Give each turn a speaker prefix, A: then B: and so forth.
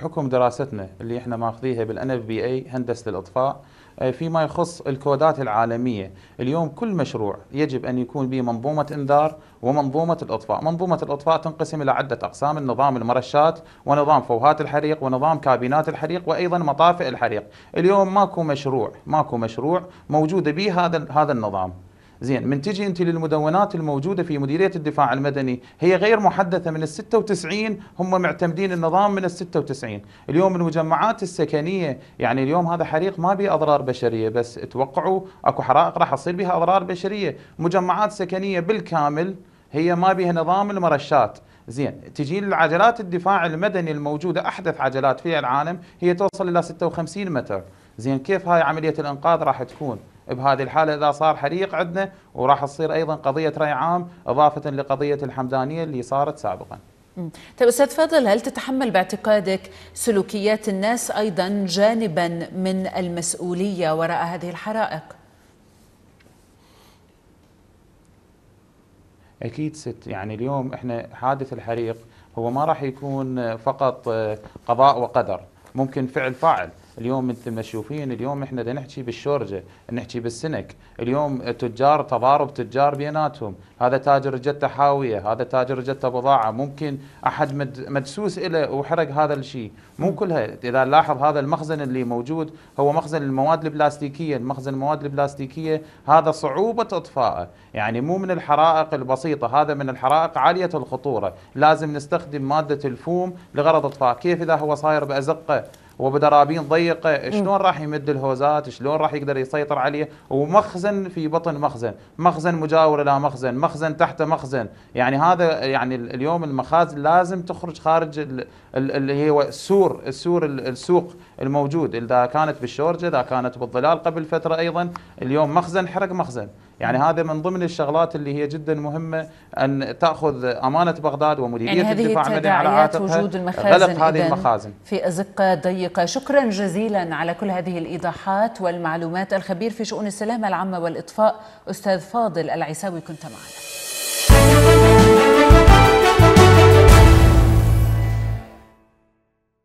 A: بحكم دراستنا اللي احنا ماخذيها بالان اف بي اي هندسه الاطفاء آه، فيما يخص الكودات العالميه، اليوم كل مشروع يجب ان يكون به منظومه انذار ومنظومه الاطفاء، منظومه الاطفاء تنقسم الى عده اقسام، نظام المرشات ونظام فوهات الحريق ونظام كابينات الحريق وايضا مطافئ الحريق، اليوم ماكو مشروع ماكو مشروع موجوده به هذا هذا النظام. زين من تجي انت للمدونات الموجوده في مديريه الدفاع المدني هي غير محدثه من ال 96 هم معتمدين النظام من ال 96 اليوم المجمعات السكنيه يعني اليوم هذا حريق ما به اضرار بشريه بس توقعوا اكو حرائق راح تصير بها اضرار بشريه مجمعات سكنيه بالكامل هي ما بها نظام المرشات زين تجي العجلات الدفاع المدني الموجوده احدث عجلات في العالم هي توصل الى 56 متر زين كيف هاي عمليه الانقاذ راح تكون بهذه الحالة إذا صار حريق عندنا وراح تصير أيضا قضية رأي عام إضافة لقضية الحمدانية اللي صارت سابقا
B: طيب استاذ فضل هل تتحمل باعتقادك سلوكيات الناس ايضا جانبا من المسؤوليه وراء هذه الحرائق؟
A: اكيد ست يعني اليوم احنا حادث الحريق هو ما راح يكون فقط قضاء وقدر ممكن فعل فاعل اليوم مثل ما تشوفين اليوم احنا دا نحكي بالشورجه نحكي بالسنك اليوم تجار تضارب تجار بيناتهم هذا تاجر جته حاويه هذا تاجر جته بضاعه ممكن احد مدسوس له وحرق هذا الشيء مو كلها اذا نلاحظ هذا المخزن اللي موجود هو مخزن المواد البلاستيكيه المخزن المواد البلاستيكيه هذا صعوبه اطفائه يعني مو من الحرائق البسيطه هذا من الحرائق عاليه الخطوره لازم نستخدم ماده الفوم لغرض اطفاء كيف اذا هو صاير بازقه وبدرابين ضيقه شلون راح يمد الهوزات شلون راح يقدر يسيطر عليه ومخزن في بطن مخزن مخزن مجاور لا مخزن مخزن تحت مخزن يعني هذا يعني اليوم المخازن لازم تخرج خارج اللي هي السور السور السوق الموجود اذا كانت بالشورجه اذا كانت بالظلال قبل فتره ايضا اليوم مخزن حرق مخزن يعني هذا من ضمن الشغلات اللي هي جدا مهمه ان تاخذ امانه بغداد ومديريه يعني الدفاع المدني على عاتقها وجود غلق هذه المخازن
B: في ازقه ضيقه شكرا جزيلا على كل هذه الايضاحات والمعلومات الخبير في شؤون السلامه العامه والاطفاء استاذ فاضل العيساوي كنت معنا